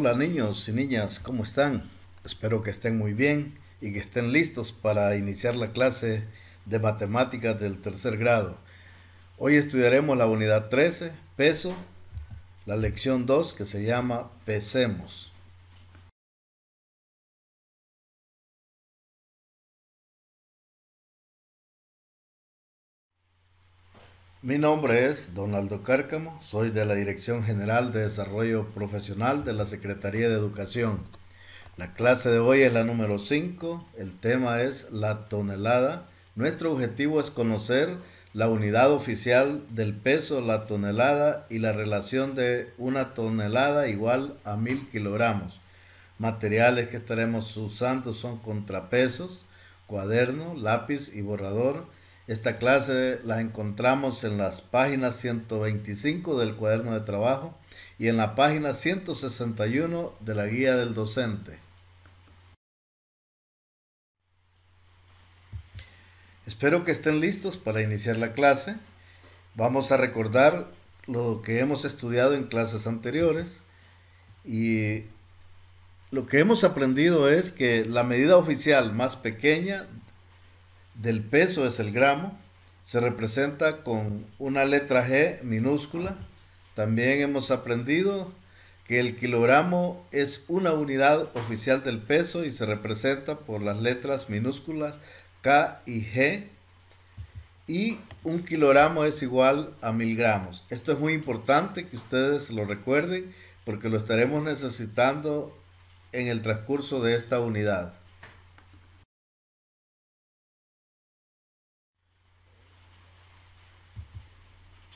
Hola niños y niñas, ¿cómo están? Espero que estén muy bien y que estén listos para iniciar la clase de matemáticas del tercer grado. Hoy estudiaremos la unidad 13, peso, la lección 2 que se llama Pesemos. Mi nombre es Donaldo Cárcamo, soy de la Dirección General de Desarrollo Profesional de la Secretaría de Educación. La clase de hoy es la número 5, el tema es la tonelada. Nuestro objetivo es conocer la unidad oficial del peso, la tonelada y la relación de una tonelada igual a mil kilogramos. Materiales que estaremos usando son contrapesos, cuaderno, lápiz y borrador esta clase la encontramos en las páginas 125 del cuaderno de trabajo y en la página 161 de la guía del docente. Espero que estén listos para iniciar la clase. Vamos a recordar lo que hemos estudiado en clases anteriores y lo que hemos aprendido es que la medida oficial más pequeña del peso es el gramo, se representa con una letra G minúscula. También hemos aprendido que el kilogramo es una unidad oficial del peso y se representa por las letras minúsculas K y G. Y un kilogramo es igual a mil gramos. Esto es muy importante que ustedes lo recuerden porque lo estaremos necesitando en el transcurso de esta unidad.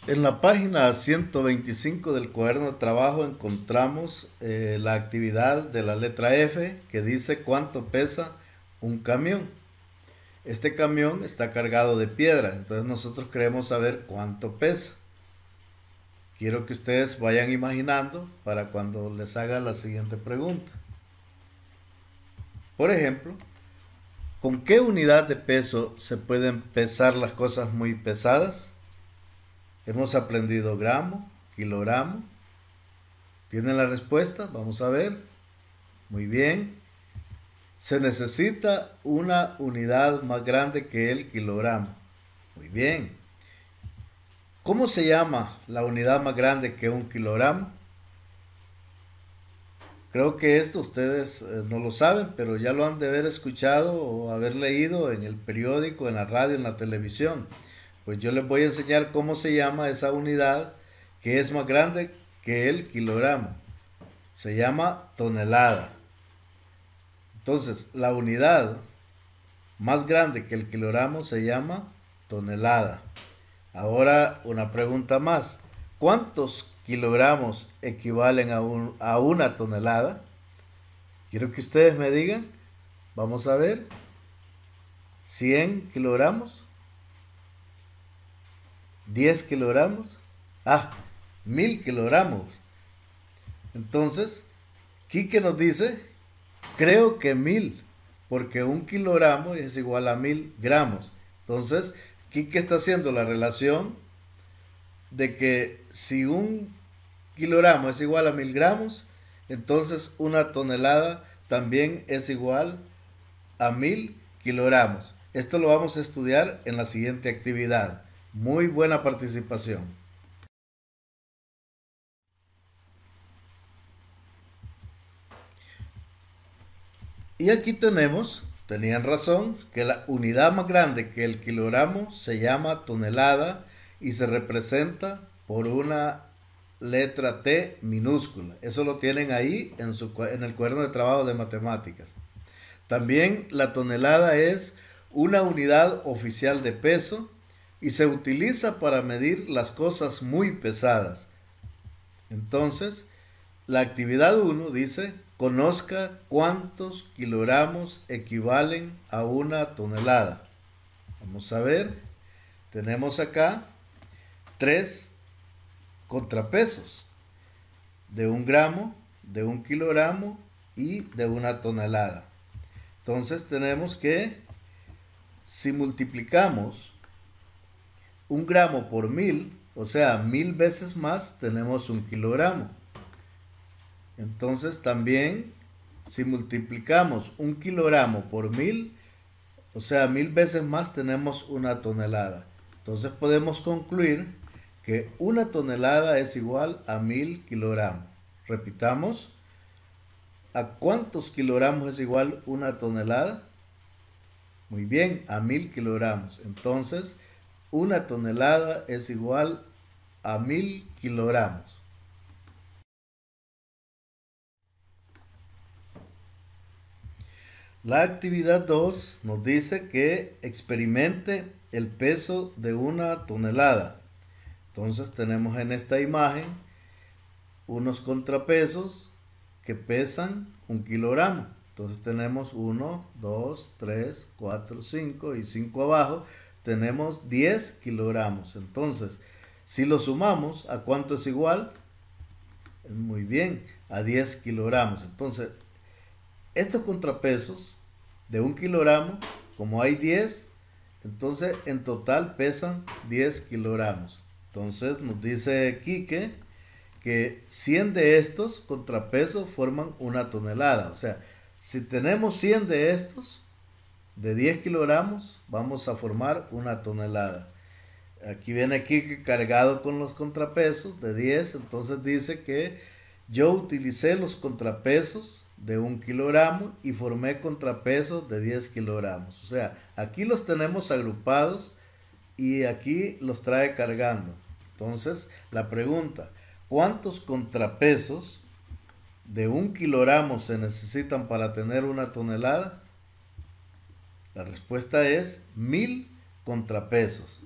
En la página 125 del cuaderno de trabajo encontramos eh, la actividad de la letra F que dice cuánto pesa un camión. Este camión está cargado de piedra, entonces nosotros queremos saber cuánto pesa. Quiero que ustedes vayan imaginando para cuando les haga la siguiente pregunta. Por ejemplo, ¿con qué unidad de peso se pueden pesar las cosas muy pesadas? Hemos aprendido gramo, kilogramo. ¿Tienen la respuesta? Vamos a ver. Muy bien. Se necesita una unidad más grande que el kilogramo. Muy bien. ¿Cómo se llama la unidad más grande que un kilogramo? Creo que esto ustedes eh, no lo saben, pero ya lo han de haber escuchado o haber leído en el periódico, en la radio, en la televisión pues yo les voy a enseñar cómo se llama esa unidad que es más grande que el kilogramo. Se llama tonelada. Entonces, la unidad más grande que el kilogramo se llama tonelada. Ahora una pregunta más. ¿Cuántos kilogramos equivalen a, a una tonelada? Quiero que ustedes me digan. Vamos a ver. 100 kilogramos 10 kilogramos, ah, 1000 kilogramos. Entonces, Quique nos dice, creo que 1000, porque un kilogramo es igual a 1000 gramos. Entonces, Quique está haciendo la relación de que si un kilogramo es igual a 1000 gramos, entonces una tonelada también es igual a 1000 kilogramos. Esto lo vamos a estudiar en la siguiente actividad. Muy buena participación. Y aquí tenemos, tenían razón, que la unidad más grande que el kilogramo se llama tonelada y se representa por una letra T minúscula. Eso lo tienen ahí en, su, en el cuaderno de trabajo de matemáticas. También la tonelada es una unidad oficial de peso y se utiliza para medir las cosas muy pesadas. Entonces, la actividad 1 dice, conozca cuántos kilogramos equivalen a una tonelada. Vamos a ver, tenemos acá tres contrapesos de un gramo, de un kilogramo y de una tonelada. Entonces tenemos que, si multiplicamos un gramo por mil, o sea, mil veces más tenemos un kilogramo. Entonces también si multiplicamos un kilogramo por mil, o sea, mil veces más tenemos una tonelada. Entonces podemos concluir que una tonelada es igual a mil kilogramos. Repitamos, ¿a cuántos kilogramos es igual una tonelada? Muy bien, a mil kilogramos. Entonces, una tonelada es igual a mil kilogramos. La actividad 2 nos dice que experimente el peso de una tonelada. Entonces tenemos en esta imagen unos contrapesos que pesan un kilogramo. Entonces tenemos 1, 2, 3, 4, 5 y 5 abajo tenemos 10 kilogramos. Entonces, si lo sumamos, ¿a cuánto es igual? Muy bien, a 10 kilogramos. Entonces, estos contrapesos de un kilogramo, como hay 10, entonces en total pesan 10 kilogramos. Entonces nos dice aquí que 100 de estos contrapesos forman una tonelada. O sea, si tenemos 100 de estos, de 10 kilogramos vamos a formar una tonelada. Aquí viene aquí cargado con los contrapesos de 10, entonces dice que yo utilicé los contrapesos de 1 kilogramo y formé contrapesos de 10 kilogramos. O sea, aquí los tenemos agrupados y aquí los trae cargando. Entonces, la pregunta, ¿cuántos contrapesos de 1 kilogramo se necesitan para tener una tonelada? La respuesta es mil contrapesos.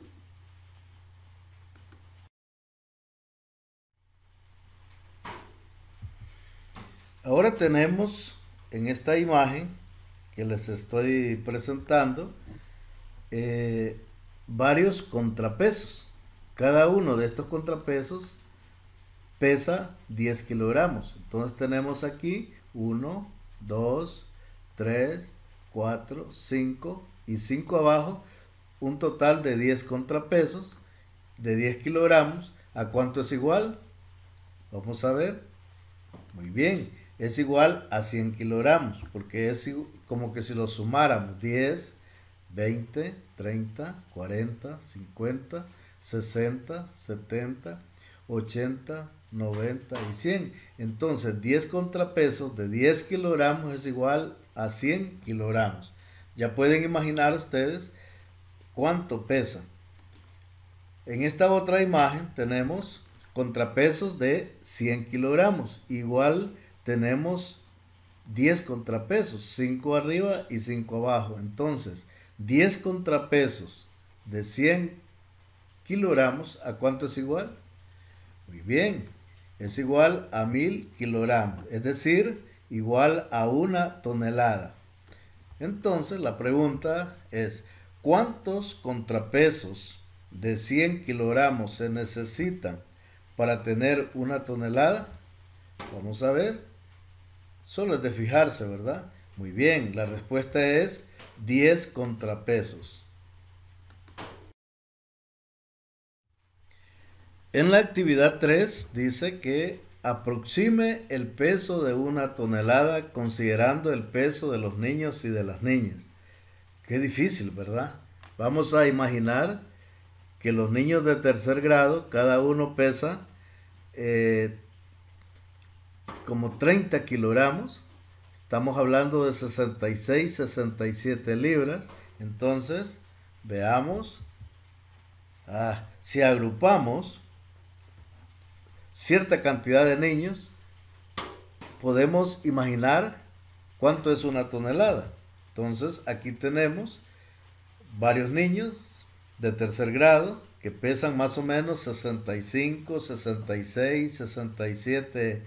Ahora tenemos en esta imagen que les estoy presentando eh, varios contrapesos. Cada uno de estos contrapesos pesa 10 kilogramos. Entonces tenemos aquí 1, 2, 3, 4, 5 y 5 abajo, un total de 10 contrapesos de 10 kilogramos. ¿A cuánto es igual? Vamos a ver. Muy bien, es igual a 100 kilogramos, porque es como que si lo sumáramos 10, 20, 30, 40, 50, 60, 70, 80, 90 y 100. Entonces, 10 contrapesos de 10 kilogramos es igual a 100 kilogramos. Ya pueden imaginar ustedes cuánto pesa. En esta otra imagen tenemos contrapesos de 100 kilogramos. Igual tenemos 10 contrapesos, 5 arriba y 5 abajo. Entonces, 10 contrapesos de 100 kilogramos, ¿a cuánto es igual? Muy bien, es igual a 1000 kilogramos, es decir, igual a una tonelada. Entonces la pregunta es, ¿cuántos contrapesos de 100 kilogramos se necesitan para tener una tonelada? Vamos a ver. Solo es de fijarse, ¿verdad? Muy bien, la respuesta es 10 contrapesos. En la actividad 3 dice que aproxime el peso de una tonelada considerando el peso de los niños y de las niñas. Qué difícil, ¿verdad? Vamos a imaginar que los niños de tercer grado, cada uno pesa eh, como 30 kilogramos. Estamos hablando de 66, 67 libras. Entonces, veamos, ah, si agrupamos cierta cantidad de niños, podemos imaginar cuánto es una tonelada. Entonces aquí tenemos varios niños de tercer grado que pesan más o menos 65, 66, 67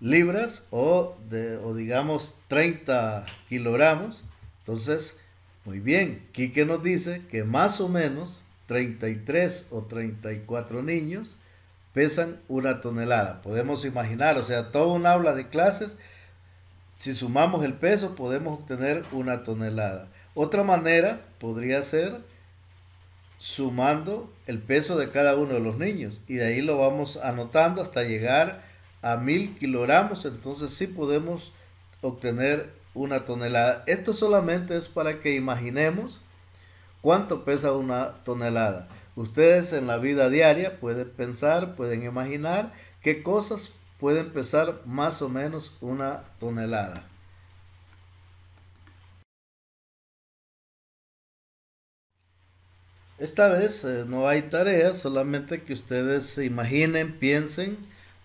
libras o, de, o digamos 30 kilogramos. Entonces, muy bien, Quique nos dice que más o menos 33 o 34 niños pesan una tonelada. Podemos imaginar, o sea, toda una aula de clases, si sumamos el peso, podemos obtener una tonelada. Otra manera podría ser sumando el peso de cada uno de los niños y de ahí lo vamos anotando hasta llegar a mil kilogramos, entonces sí podemos obtener una tonelada. Esto solamente es para que imaginemos ¿Cuánto pesa una tonelada? Ustedes en la vida diaria pueden pensar, pueden imaginar qué cosas pueden pesar más o menos una tonelada. Esta vez eh, no hay tarea, solamente que ustedes se imaginen, piensen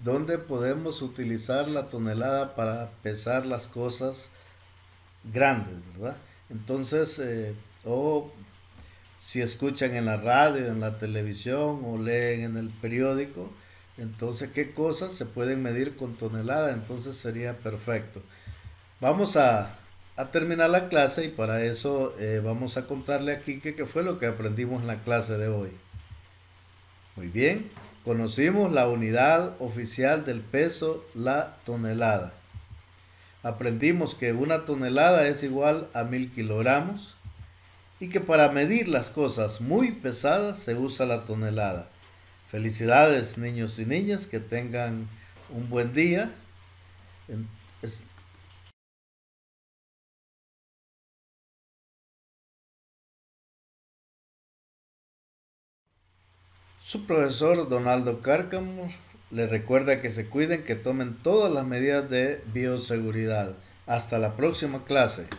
dónde podemos utilizar la tonelada para pesar las cosas grandes, ¿verdad? Entonces, eh, o si escuchan en la radio, en la televisión o leen en el periódico, entonces qué cosas se pueden medir con tonelada, entonces sería perfecto. Vamos a, terminar la clase y para eso eh, vamos a contarle aquí qué fue lo que aprendimos en la clase de hoy. Muy bien, conocimos la unidad oficial del peso, la tonelada. Aprendimos que una tonelada es igual a mil kilogramos y que para medir las cosas muy pesadas se usa la tonelada. Felicidades niños y niñas, que tengan un buen día. Su profesor Donaldo Cárcamo le recuerda que se cuiden, que tomen todas las medidas de bioseguridad. Hasta la próxima clase.